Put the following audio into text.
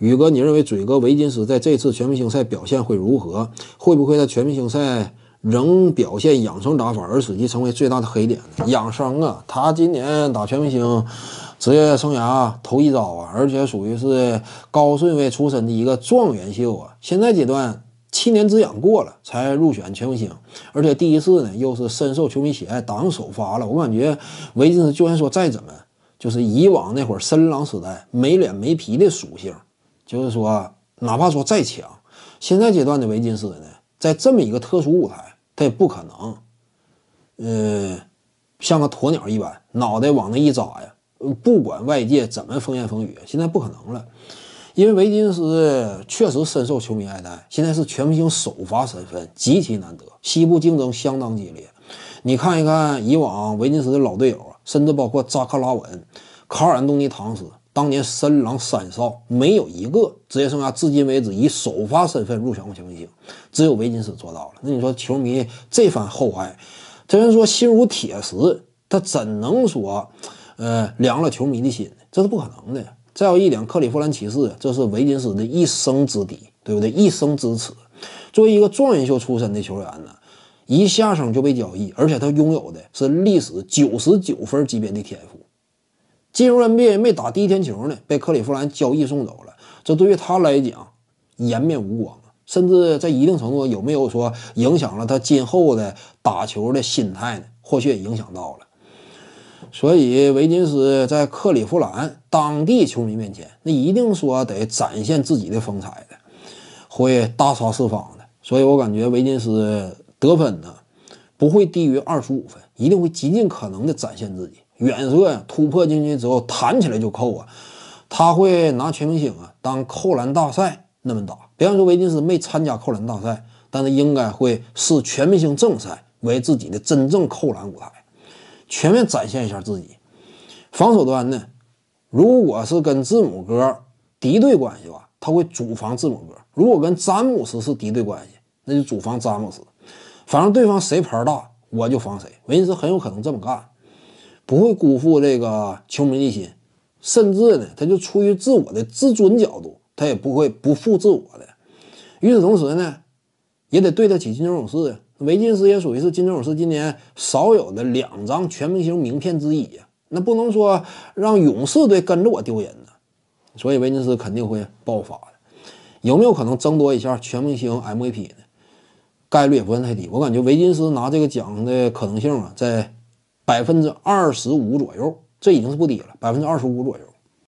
宇哥，你认为嘴哥维金斯在这次全明星赛表现会如何？会不会在全明星赛仍表现养生打法，而使其成为最大的黑点呢？养生啊，他今年打全明星，职业生涯头一遭啊，而且属于是高顺位出身的一个状元秀啊。现在阶段七年之痒过了，才入选全明星，而且第一次呢，又是深受球迷喜爱，打上首发了。我感觉维金斯，就算说再怎么，就是以往那会儿深狼时代没脸没皮的属性。就是说，哪怕说再强，现在阶段的维金斯呢，在这么一个特殊舞台，他也不可能，呃，像个鸵鸟一般脑袋往那一扎呀。不管外界怎么风言风语，现在不可能了，因为维金斯确实深受球迷爱戴，现在是全明星首发身份极其难得，西部竞争相当激烈。你看一看以往维金斯的老队友甚至包括扎克拉文、卡尔安东尼·唐斯。当年森狼三少没有一个职业生涯至今为止以首发身份入选过全明星，只有维金斯做到了。那你说球迷这番厚爱，虽然说心如铁石，他怎能说，呃凉了球迷的心呢？这是不可能的。再有一点，克利夫兰骑士，这是维金斯的一生之敌，对不对？一生之耻。作为一个状元秀出身的球员呢，一下生就被交易，而且他拥有的是历史九十九分级别的天赋。进入 NBA 没打第一天球呢，被克利夫兰交易送走了，这对于他来讲颜面无光啊，甚至在一定程度有没有说影响了他今后的打球的心态呢？或许也影响到了。所以维金斯在克利夫兰当地球迷面前，那一定说得展现自己的风采的，会大杀四方的。所以我感觉维金斯得分呢不会低于二十五分，一定会极尽可能的展现自己。远射突破进去之后，弹起来就扣啊！他会拿全明星啊当扣篮大赛那么打。比方说维金斯没参加扣篮大赛，但是应该会视全明星正赛为自己的真正扣篮舞台，全面展现一下自己。防守端呢，如果是跟字母哥敌对关系吧，他会主防字母哥；如果跟詹姆斯是敌对关系，那就主防詹姆斯。反正对方谁牌大，我就防谁。维金斯很有可能这么干。不会辜负这个球迷的心，甚至呢，他就出于自我的自尊角度，他也不会不负自我的。与此同时呢，也得对得起金州勇士呀。维金斯也属于是金州勇士今年少有的两张全明星名片之一呀。那不能说让勇士队跟着我丢人呢，所以维金斯肯定会爆发的。有没有可能争夺一下全明星 MVP 呢？概率也不是太低。我感觉维金斯拿这个奖的可能性啊，在。百分之二十五左右，这已经是不低了。百分之二十五左右。